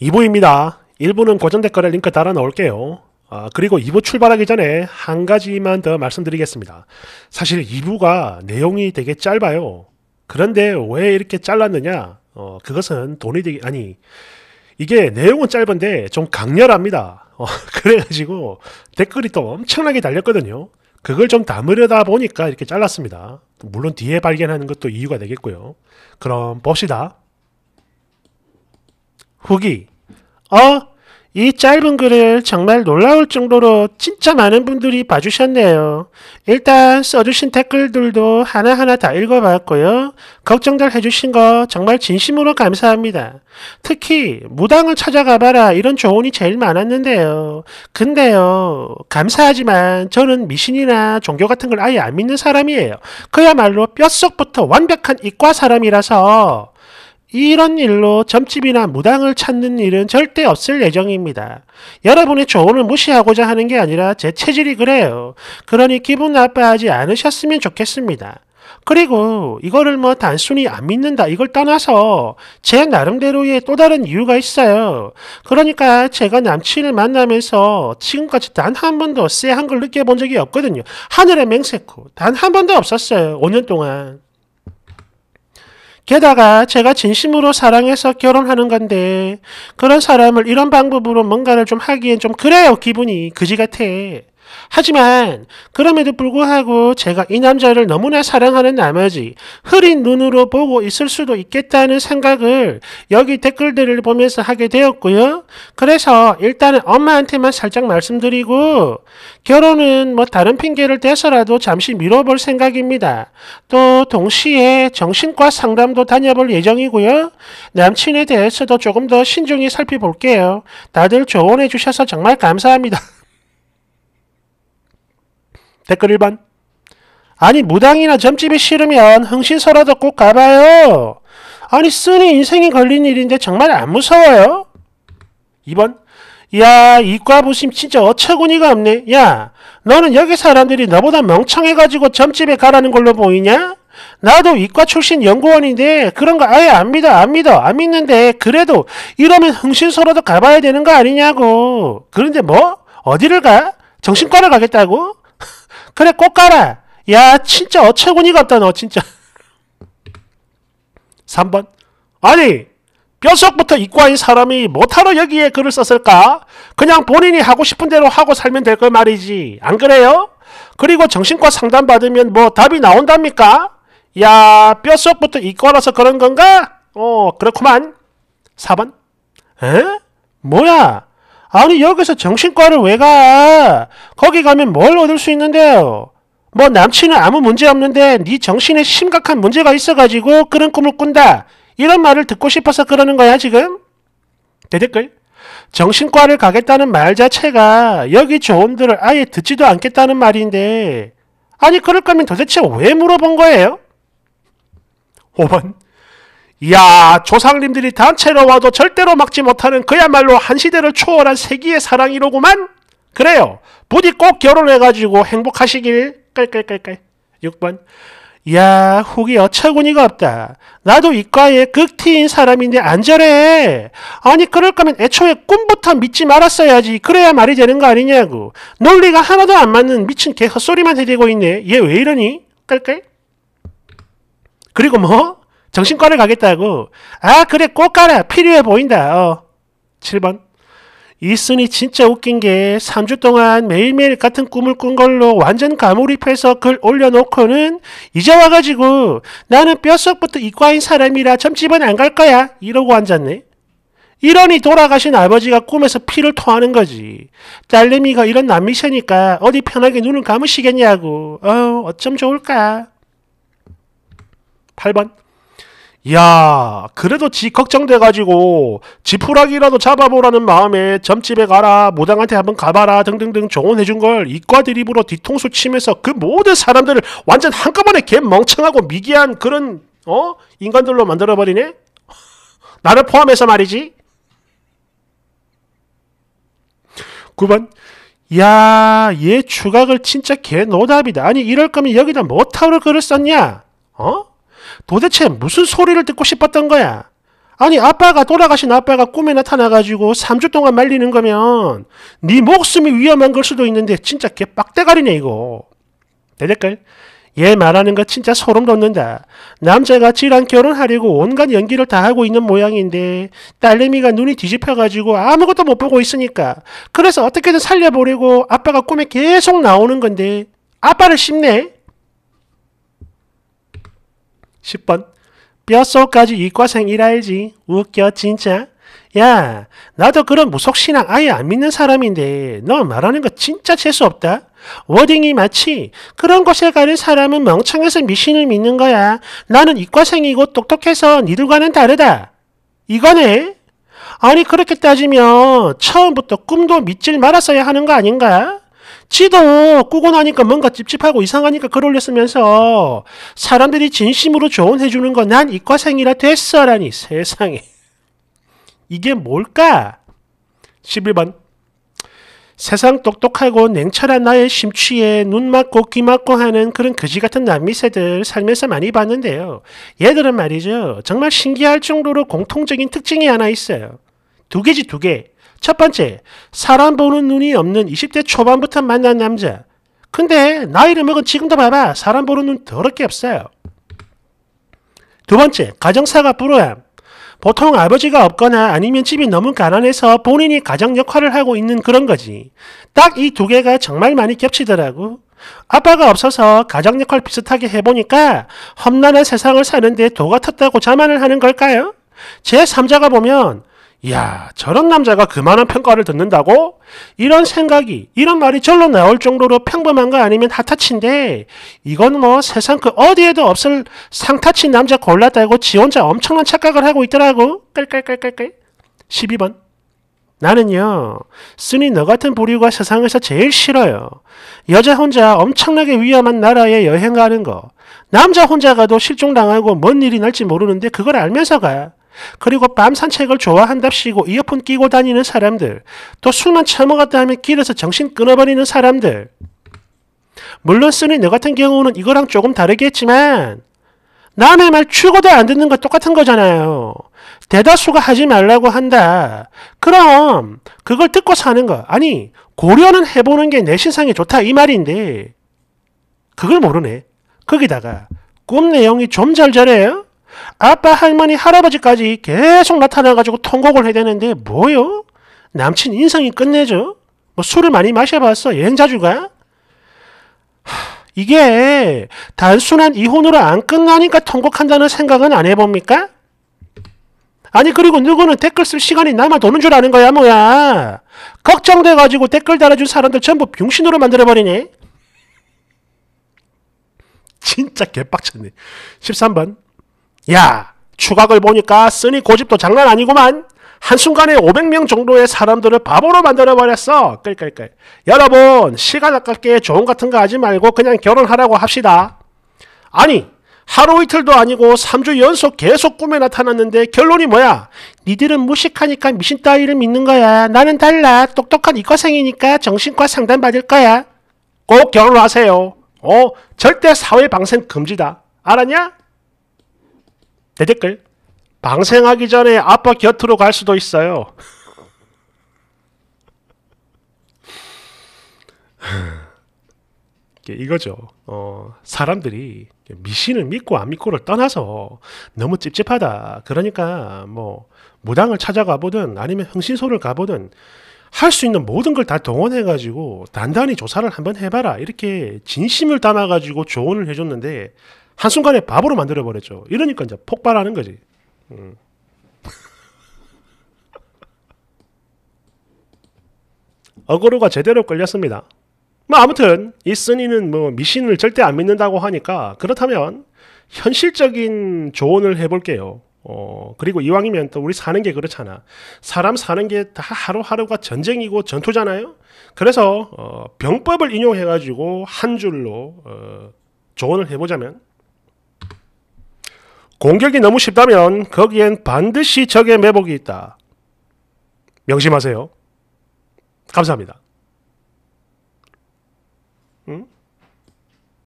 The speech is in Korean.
2부입니다. 1부는 고정 댓글에 링크 달아 넣을게요. 아, 그리고 2부 출발하기 전에 한 가지만 더 말씀드리겠습니다. 사실 2부가 내용이 되게 짧아요. 그런데 왜 이렇게 잘랐느냐? 어, 그것은 돈이 되게, 아니, 이게 내용은 짧은데 좀 강렬합니다. 어, 그래가지고 댓글이 또 엄청나게 달렸거든요. 그걸 좀 담으려다 보니까 이렇게 잘랐습니다. 물론 뒤에 발견하는 것도 이유가 되겠고요. 그럼 봅시다. 후기 어? 이 짧은 글을 정말 놀라울 정도로 진짜 많은 분들이 봐주셨네요. 일단 써주신 댓글들도 하나하나 다 읽어봤고요. 걱정들 해주신 거 정말 진심으로 감사합니다. 특히 무당을 찾아가봐라 이런 조언이 제일 많았는데요. 근데요 감사하지만 저는 미신이나 종교 같은 걸 아예 안 믿는 사람이에요. 그야말로 뼛속부터 완벽한 이과 사람이라서 이런 일로 점집이나 무당을 찾는 일은 절대 없을 예정입니다. 여러분의 조언을 무시하고자 하는 게 아니라 제 체질이 그래요. 그러니 기분 나빠하지 않으셨으면 좋겠습니다. 그리고 이거를 뭐 단순히 안 믿는다 이걸 떠나서 제 나름대로의 또 다른 이유가 있어요. 그러니까 제가 남친을 만나면서 지금까지 단 한 번도 쎄한 걸 느껴본 적이 없거든요. 하늘의 맹세코 단 한 번도 없었어요. 5년 동안. 게다가 제가 진심으로 사랑해서 결혼하는 건데 그런 사람을 이런 방법으로 뭔가를 좀 하기엔 좀 그래요 기분이 그지 같아. 하지만 그럼에도 불구하고 제가 이 남자를 너무나 사랑하는 나머지 흐린 눈으로 보고 있을 수도 있겠다는 생각을 여기 댓글들을 보면서 하게 되었고요. 그래서 일단은 엄마한테만 살짝 말씀드리고 결혼은 뭐 다른 핑계를 대서라도 잠시 미뤄볼 생각입니다. 또 동시에 정신과 상담도 다녀볼 예정이고요. 남친에 대해서도 조금 더 신중히 살펴볼게요. 다들 조언해 주셔서 정말 감사합니다. 댓글 1번. 아니 무당이나 점집이 싫으면 흥신소라도 꼭 가봐요. 아니 쓰니 인생이 걸린 일인데 정말 안 무서워요? 2번. 야 이과 부심 진짜 어처구니가 없네. 야 너는 여기 사람들이 너보다 멍청해가지고 점집에 가라는 걸로 보이냐? 나도 이과 출신 연구원인데 그런 거 아예 안 믿어 안 믿어 안 믿는데 그래도 이러면 흥신소라도 가봐야 되는 거 아니냐고 그런데 뭐? 어디를 가? 정신과를 가겠다고? 그래 꽃가라. 야 진짜 어처구니 같다 너 진짜. 3번 아니 뼛속부터 이과인 사람이 뭐하러 여기에 글을 썼을까? 그냥 본인이 하고 싶은 대로 하고 살면 될 걸 말이지. 안 그래요? 그리고 정신과 상담받으면 뭐 답이 나온답니까? 야 뼛속부터 이과라서 그런 건가? 어 그렇구만. 4번 에? 뭐야? 아니 여기서 정신과를 왜 가? 거기 가면 뭘 얻을 수 있는데요? 뭐 남친은 아무 문제 없는데 네 정신에 심각한 문제가 있어가지고 그런 꿈을 꾼다. 이런 말을 듣고 싶어서 그러는 거야 지금? 대댓글 정신과를 가겠다는 말 자체가 여기 조언들을 아예 듣지도 않겠다는 말인데 아니 그럴 거면 도대체 왜 물어본 거예요? 5번 이야 조상님들이 단체로 와도 절대로 막지 못하는 그야말로 한 시대를 초월한 세기의 사랑이로구만. 그래요. 부디 꼭 결혼해가지고 행복하시길 깔깔깔깔. 6번 야 후기 어처구니가 없다. 나도 이과에 극티인 사람인데 안절해. 아니 그럴 거면 애초에 꿈부터 믿지 말았어야지. 그래야 말이 되는 거 아니냐고. 논리가 하나도 안 맞는 미친 개 헛소리만 해대고 있네. 얘 왜 이러니? 깔깔. 그리고 뭐? 정신과를 가겠다고. 아, 그래, 꼭 가라. 필요해 보인다. 어. 7번. 이순이 진짜 웃긴 게 3주 동안 매일매일 같은 꿈을 꾼 걸로 완전 가몰입해서 글 올려놓고는 이제 와가지고 나는 뼛속부터 이과인 사람이라 점집은 안 갈 거야 이러고 앉았네. 이러니 돌아가신 아버지가 꿈에서 피를 토하는 거지. 딸내미가 이런 남미세니까 어디 편하게 눈을 감으시겠냐고. 어, 어쩜 좋을까. 8번. 야, 그래도 지 걱정돼가지고 지푸라기라도 잡아보라는 마음에 점집에 가라, 무당한테 한번 가봐라 등등등 조언해준 걸 이과 드립으로 뒤통수 치면서 그 모든 사람들을 완전 한꺼번에 개 멍청하고 미개한 그런 어 인간들로 만들어버리네? 나를 포함해서 말이지. 9번 야, 얘 추각을 진짜 개 노답이다. 아니 이럴 거면 여기다 뭐 타올 글을 썼냐? 어? 도대체 무슨 소리를 듣고 싶었던 거야? 아니 아빠가 돌아가신 아빠가 꿈에 나타나가지고 3주 동안 말리는 거면 네 목숨이 위험한 걸 수도 있는데 진짜 개빡대가리네 이거. 대댓글 얘 말하는 거 진짜 소름 돋는다. 남자가 지랑 결혼하려고 온갖 연기를 다 하고 있는 모양인데 딸내미가 눈이 뒤집혀가지고 아무것도 못 보고 있으니까 그래서 어떻게든 살려보려고 아빠가 꿈에 계속 나오는 건데 아빠를 씹네? 10번 뼛속까지 이과생이랄지 웃겨 진짜 야 나도 그런 무속신앙 아예 안 믿는 사람인데 너 말하는 거 진짜 재수없다 워딩이 마치 그런 곳에 가는 사람은 멍청해서 미신을 믿는 거야 나는 이과생이고 똑똑해서 니들과는 다르다 이거네 아니 그렇게 따지면 처음부터 꿈도 믿질 말았어야 하는 거 아닌가 지도 꾸고 나니까 뭔가 찝찝하고 이상하니까 글 올렸으면서 사람들이 진심으로 조언해주는 거난 이과생이라 됐어라니 세상에 이게 뭘까? 11번 세상 똑똑하고 냉철한 나의 심취에 눈 맞고 귀 맞고 하는 그런 거지같은 남미새들 살면서 많이 봤는데요. 얘들은 말이죠. 정말 신기할 정도로 공통적인 특징이 하나 있어요. 두 개지 두 개. 첫 번째, 사람 보는 눈이 없는 20대 초반부터 만난 남자. 근데 나이를 먹은 지금도 봐봐. 사람 보는 눈 더럽게 없어요. 두 번째, 가정사가 불우함. 보통 아버지가 없거나 아니면 집이 너무 가난해서 본인이 가정 역할을 하고 있는 그런 거지. 딱 이 두 개가 정말 많이 겹치더라고. 아빠가 없어서 가정 역할 비슷하게 해보니까 험난한 세상을 사는데 도가 텄다고 자만을 하는 걸까요? 제3자가 보면 야 저런 남자가 그만한 평가를 듣는다고? 이런 생각이, 이런 말이 절로 나올 정도로 평범한 거 아니면 핫타치인데, 이건 뭐 세상 그 어디에도 없을 상타치 남자 골랐다고 지 혼자 엄청난 착각을 하고 있더라고. 깔깔깔깔깔. 12번. 나는요, 쓰니 너 같은 부류가 세상에서 제일 싫어요. 여자 혼자 엄청나게 위험한 나라에 여행 가는 거. 남자 혼자 가도 실종당하고 뭔 일이 날지 모르는데 그걸 알면서 가. 그리고 밤 산책을 좋아한답시고 이어폰 끼고 다니는 사람들, 또 술만 처먹었다 하면 길에서 정신 끊어버리는 사람들. 물론 쓰니 너 같은 경우는 이거랑 조금 다르겠지만 남의 말 추고도 안 듣는 거 똑같은 거잖아요. 대다수가 하지 말라고 한다. 그럼 그걸 듣고 사는 거. 아니 고려는 해보는 게 내 신상에 좋다 이 말인데 그걸 모르네. 거기다가 꿈 내용이 좀잘자래요 아빠, 할머니, 할아버지까지 계속 나타나가지고 통곡을 해야되는데 뭐요? 남친 인성이 끝내죠? 뭐 술을 많이 마셔봤어? 여행 자주가 이게 단순한 이혼으로 안 끝나니까 통곡한다는 생각은 안 해봅니까? 아니 그리고 누구는 댓글 쓸 시간이 남아 도는 줄 아는 거야 뭐야 걱정돼가지고 댓글 달아준 사람들 전부 병신으로 만들어버리니 진짜 개빡쳤네 13번 야, 추각을 보니까 쓰니 고집도 장난 아니구만. 한순간에 500명 정도의 사람들을 바보로 만들어버렸어. 끌끌끌. 여러분 시간 아깝게 조언 같은 거 하지 말고 그냥 결혼하라고 합시다. 아니 하루 이틀도 아니고 3주 연속 계속 꿈에 나타났는데 결론이 뭐야? 니들은 무식하니까 미신 따위를 믿는 거야. 나는 달라. 똑똑한 이과생이니까 정신과 상담받을 거야. 꼭 결혼하세요. 어, 절대 사회 방생 금지다. 알았냐? 대댓글 방생하기 전에 아빠 곁으로 갈 수도 있어요. 이거죠. 어, 사람들이 미신을 믿고 안 믿고를 떠나서 너무 찝찝하다. 그러니까 뭐 무당을 찾아가보든 아니면 흥신소를 가보든 할 수 있는 모든 걸 다 동원해가지고 단단히 조사를 한번 해봐라. 이렇게 진심을 담아가지고 조언을 해줬는데 한순간에 밥으로 만들어버렸죠. 이러니까 이제 폭발하는 거지. 음. 어그로가 제대로 끌렸습니다. 뭐 아무튼 이쓴니는뭐 미신을 절대 안 믿는다고 하니까 그렇다면 현실적인 조언을 해볼게요. 어, 그리고 이왕이면 또 우리 사는 게 그렇잖아. 사람 사는 게 다 하루하루가 전쟁이고 전투잖아요. 그래서 어, 병법을 인용해가지고 한 줄로 어, 조언을 해보자면 공격이 너무 쉽다면 거기엔 반드시 적의 매복이 있다. 명심하세요. 감사합니다.